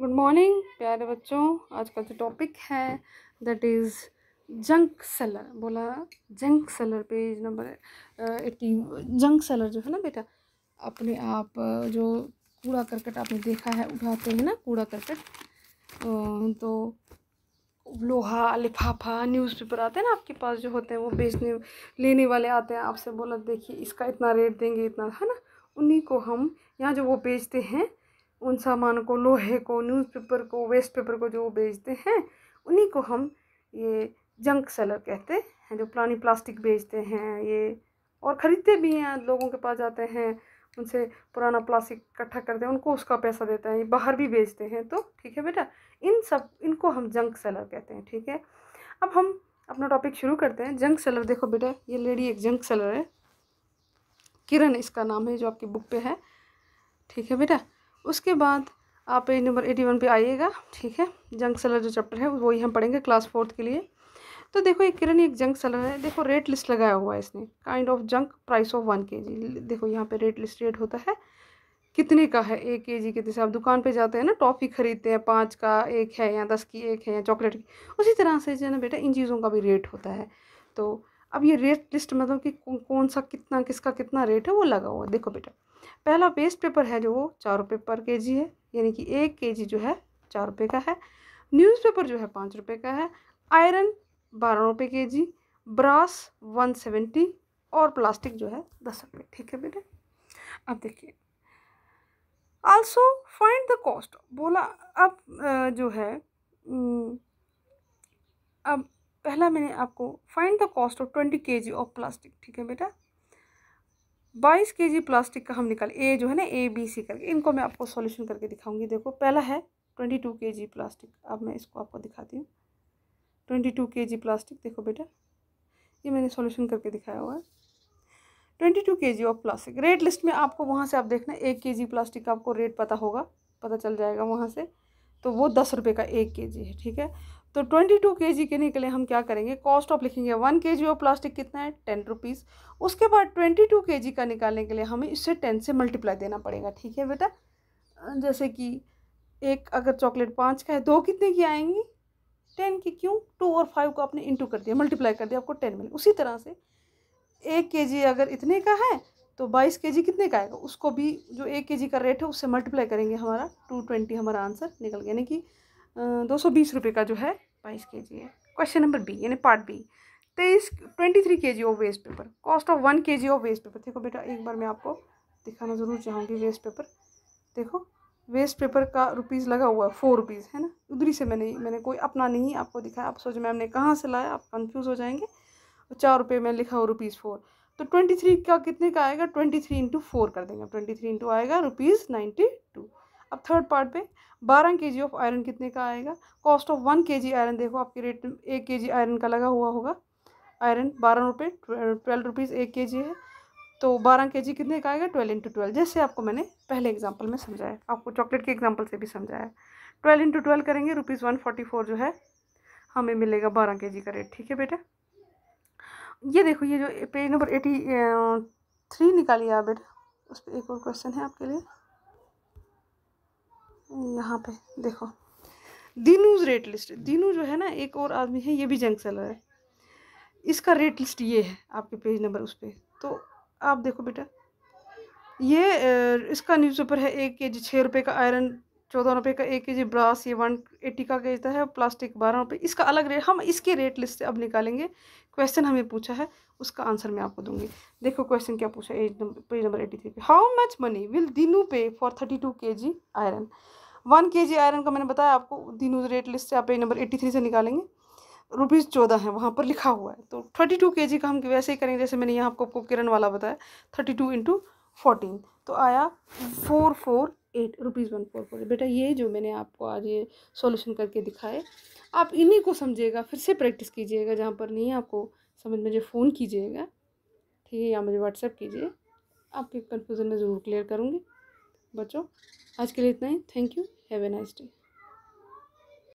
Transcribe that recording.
good morning प्यारे बच्चों आज का जो टॉपिक है दैट इज़ जंक सेलर बोला junk seller page number eighty junk seller जो है ना बेटा अपने आप जो कूड़ा करकट आपने देखा है उठाते हैं ना कूड़ा करकट तो लोहा लिफाफा न्यूज़पेपर आते हैं ना आपके पास जो होते हैं वो बेचने लेने वाले आते हैं आपसे बोला देखिए इसका इतना रेट देंगे इतना है ना उन्हीं को हम यहाँ जो वो बेचते हैं उन सामान को लोहे को न्यूज़पेपर को वेस्ट पेपर को जो बेचते हैं उन्हीं को हम ये जंक सेलर कहते हैं जो पुरानी प्लास्टिक बेचते हैं ये और ख़रीदते भी हैं लोगों के पास जाते हैं उनसे पुराना प्लास्टिक इकट्ठा करते हैं उनको उसका पैसा देते हैं बाहर भी बेचते हैं तो ठीक है बेटा इन सब इनको हम जंक सेलर कहते हैं ठीक है अब हम अपना टॉपिक शुरू करते हैं जंक सेलर देखो बेटा ये लेडी एक जंक सेलर है किरण इसका नाम है जो आपकी बुक पे है ठीक है बेटा उसके बाद आप पेज नंबर एटी वन पर आइएगा ठीक है जंग सेलर जो चैप्टर है वही हम पढ़ेंगे क्लास फोर्थ के लिए तो देखो ये किरण एक जंक सेलर है देखो रेट लिस्ट लगाया हुआ है इसने kind of junk price of one K G देखो यहाँ पे रेट लिस्ट रेट होता है कितने का है एक के जी कितने से आप दुकान पे जाते हैं ना टॉफ़ी खरीदते हैं पाँच का एक है या दस की एक है या चॉकलेट की उसी तरह से जो है ना बेटा इन चीज़ों का भी रेट होता है तो अब ये रेट लिस्ट मतलब कि कौन सा कितना किसका कितना रेट है वो लगा हुआ है देखो बेटा पहला वेस्ट पेपर है जो वो चार रुपये पर के जी है यानी कि एक के जी जो है चार रुपये का है न्यूज़पेपर जो है पाँच रुपये का है आयरन बारह रुपये K G brass one seventy और प्लास्टिक जो है दस रुपये ठीक है बेटा अब देखिए आल्सो फाइंड द कॉस्ट बोला अब जो है अब पहला मैंने आपको find the cost of twenty K G of plastic ठीक है बेटा बाईस के जी प्लास्टिक का हम निकाल ए जो है ना ए बी सी करके इनको मैं आपको सॉल्यूशन करके दिखाऊंगी देखो पहला है ट्वेंटी टू के जी प्लास्टिक अब मैं इसको आपको दिखाती हूँ ट्वेंटी टू के जी प्लास्टिक देखो बेटा ये मैंने सॉल्यूशन करके दिखाया हुआ है twenty two K G of plastic rate list में आपको वहाँ से आप देखना एक के जी प्लास्टिक का आपको रेट पता होगा पता चल जाएगा वहाँ से तो वो दस रुपये का एक के जी है ठीक है तो ट्वेंटी टू के जी के निकले हम क्या करेंगे कॉस्ट ऑफ लिखेंगे one K G of plastic कितना है टेन रुपीज़ उसके बाद ट्वेंटी टू के जी का निकालने के लिए हमें इससे टेन से मल्टीप्लाई देना पड़ेगा ठीक है बेटा जैसे कि एक अगर चॉकलेट पाँच का है दो कितने की आएंगी टेन की क्यों टू और फाइव को आपने इंटू कर दिया मल्टीप्लाई कर दिया आपको टेन मिले उसी तरह से एक के जी अगर इतने का है तो बाईस के जी कितने का आएगा उसको भी जो एक के जी का रेट है उससे मल्टीप्लाई करेंगे हमारा टू ट्वेंटी हमारा आंसर निकल गया यानी कि दो सौ बीस रुपये का जो है बाईस के जी है क्वेश्चन नंबर बी यानी पार्ट बी तेईस twenty three K G of waste paper cost of one K G of waste paper देखो बेटा एक बार मैं आपको दिखाना ज़रूर चाहूँगी वेस्ट पेपर देखो वेस्ट पेपर का रुपीज़ लगा हुआ है फोर रुपीज़ है ना उधरी से मैंने मैंने कोई अपना नहीं आपको दिखाया आप सोचो मैम ने कहाँ से लाया आप कन्फ्यूज़ हो जाएंगे चार रुपये में लिखा हो रुपीज़ फोर तो ट्वेंटी थ्री का कितने का आएगा ट्वेंटी थ्री इंटू फोर कर देंगे ट्वेंटी थ्री इंटू आएगा रुपीज़ नाइन्टी टू अब थर्ड पार्ट पे बारह के जी ऑफ आयरन कितने का आएगा cost of one K ji iron देखो आपके रेट एक के जी आयरन का लगा हुआ होगा आयरन बारह रुपये ट्वेल्व रुपीज़ एक के जी है तो बारह के जी कितने का आएगा ट्वेल्व इंटू ट्वेल्व जैसे आपको मैंने पहले एग्जाम्पल में समझाया आपको चॉकलेट के एग्जाम्पल से भी समझाया ट्वेल्व इंटू ट्वेल्व करेंगे रुपीज़ वन फोर्टी फोर जो है हमें मिलेगा बारह के जी का रेट ठीक है बेटा ये देखो ये जो पेज नंबर एटी थ्री निकालिए आप बेटा उस पर एक और क्वेश्चन है आपके लिए यहाँ पे देखो दिनूज रेट लिस्ट दिनू जो है ना एक और आदमी है ये भी जंग सेलर है इसका रेट लिस्ट ये है आपके पेज नंबर उस पर तो आप देखो बेटा ये इसका न्यूज़पेपर है एक के जी छः रुपये का आयरन चौदह रुपये का एक के जी ब्रास ये वन एटी का बेचता है प्लास्टिक बारह रुपये इसका अलग रेट हम इसके रेट लिस्ट से अब निकालेंगे क्वेश्चन हमें पूछा है उसका आंसर मैं आपको दूंगी देखो क्वेश्चन क्या पूछा एज number page number eighty three पे how much money will Dinu pay for thirty two K ji iron one K ji iron का मैंने बताया आपको दिनू रेट लिस्ट से आप पेज नंबर एट्टी थ्री से निकालेंगे रुपीज़ चौदह है वहाँ पर लिखा हुआ है तो थर्टी टू के जी का हम वैसे ही करेंगे जैसे मैंने यहाँ आपको किरण वाला बताया थर्टी टू इंटू फोर्टीन तो आया four four eight rupees one four four बेटा ये जो मैंने आपको आज ये सॉल्यूशन करके दिखाए आप इन्हीं को समझिएगा फिर से प्रैक्टिस कीजिएगा जहाँ पर नहीं आपको समझ मुझे फ़ोन कीजिएगा ठीक है या मुझे व्हाट्सएप कीजिए आपके कन्फ्यूज़न में ज़रूर क्लियर करूँगी बच्चों आज के लिए इतना ही thank you have a nice day